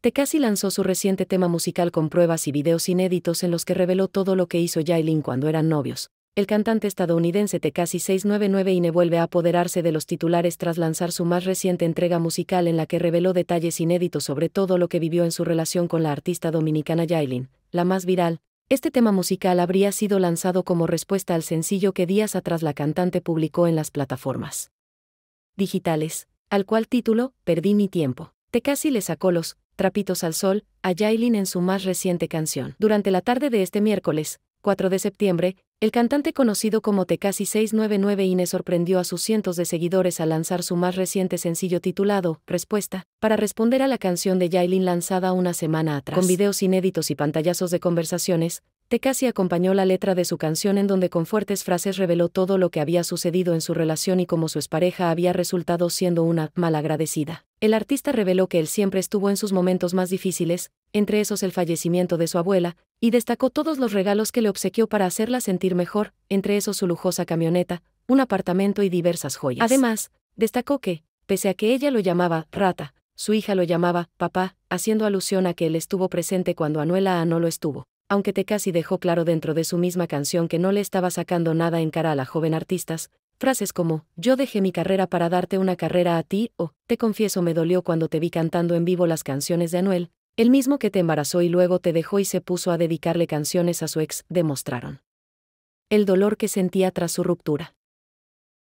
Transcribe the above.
Tecasi lanzó su reciente tema musical con pruebas y videos inéditos en los que reveló todo lo que hizo Yailin cuando eran novios. El cantante estadounidense Tecasi 699 INE vuelve a apoderarse de los titulares tras lanzar su más reciente entrega musical en la que reveló detalles inéditos sobre todo lo que vivió en su relación con la artista dominicana Yailin, la más viral. Este tema musical habría sido lanzado como respuesta al sencillo que días atrás la cantante publicó en las plataformas digitales, al cual título, Perdí mi tiempo. Tecasi le sacó los Trapitos al Sol, a Yailin en su más reciente canción. Durante la tarde de este miércoles, 4 de septiembre, el cantante conocido como Tecasi 699 Ine sorprendió a sus cientos de seguidores al lanzar su más reciente sencillo titulado Respuesta, para responder a la canción de Yailin lanzada una semana atrás. Con videos inéditos y pantallazos de conversaciones, Tekasi acompañó la letra de su canción en donde con fuertes frases reveló todo lo que había sucedido en su relación y cómo su expareja había resultado siendo una malagradecida. El artista reveló que él siempre estuvo en sus momentos más difíciles, entre esos el fallecimiento de su abuela, y destacó todos los regalos que le obsequió para hacerla sentir mejor, entre esos su lujosa camioneta, un apartamento y diversas joyas. Además, destacó que, pese a que ella lo llamaba rata, su hija lo llamaba papá, haciendo alusión a que él estuvo presente cuando Anuela A no lo estuvo, aunque te casi dejó claro dentro de su misma canción que no le estaba sacando nada en cara a la joven artistas, Frases como, yo dejé mi carrera para darte una carrera a ti, o, te confieso me dolió cuando te vi cantando en vivo las canciones de Anuel, el mismo que te embarazó y luego te dejó y se puso a dedicarle canciones a su ex, demostraron. El dolor que sentía tras su ruptura.